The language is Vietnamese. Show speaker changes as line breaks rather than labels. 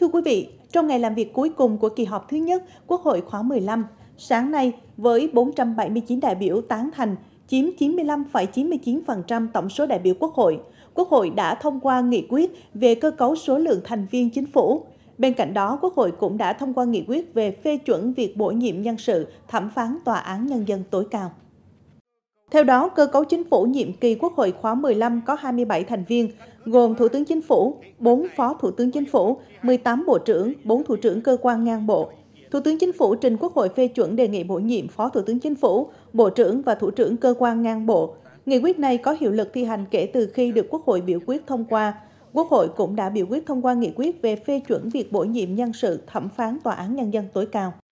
Thưa quý vị, trong ngày làm việc cuối cùng của kỳ họp thứ nhất Quốc hội khóa 15, sáng nay với 479 đại biểu tán thành, chiếm 95,99% tổng số đại biểu Quốc hội, Quốc hội đã thông qua nghị quyết về cơ cấu số lượng thành viên chính phủ. Bên cạnh đó, Quốc hội cũng đã thông qua nghị quyết về phê chuẩn việc bổ nhiệm nhân sự thẩm phán Tòa án Nhân dân tối cao. Theo đó, cơ cấu chính phủ nhiệm kỳ Quốc hội khóa 15 có 27 thành viên, gồm Thủ tướng Chính phủ, 4 Phó Thủ tướng Chính phủ, 18 Bộ trưởng, 4 Thủ trưởng cơ quan ngang bộ. Thủ tướng Chính phủ trình Quốc hội phê chuẩn đề nghị bổ nhiệm Phó Thủ tướng Chính phủ, Bộ trưởng và Thủ trưởng cơ quan ngang bộ. Nghị quyết này có hiệu lực thi hành kể từ khi được Quốc hội biểu quyết thông qua. Quốc hội cũng đã biểu quyết thông qua nghị quyết về phê chuẩn việc bổ nhiệm nhân sự thẩm phán Tòa án Nhân dân tối cao.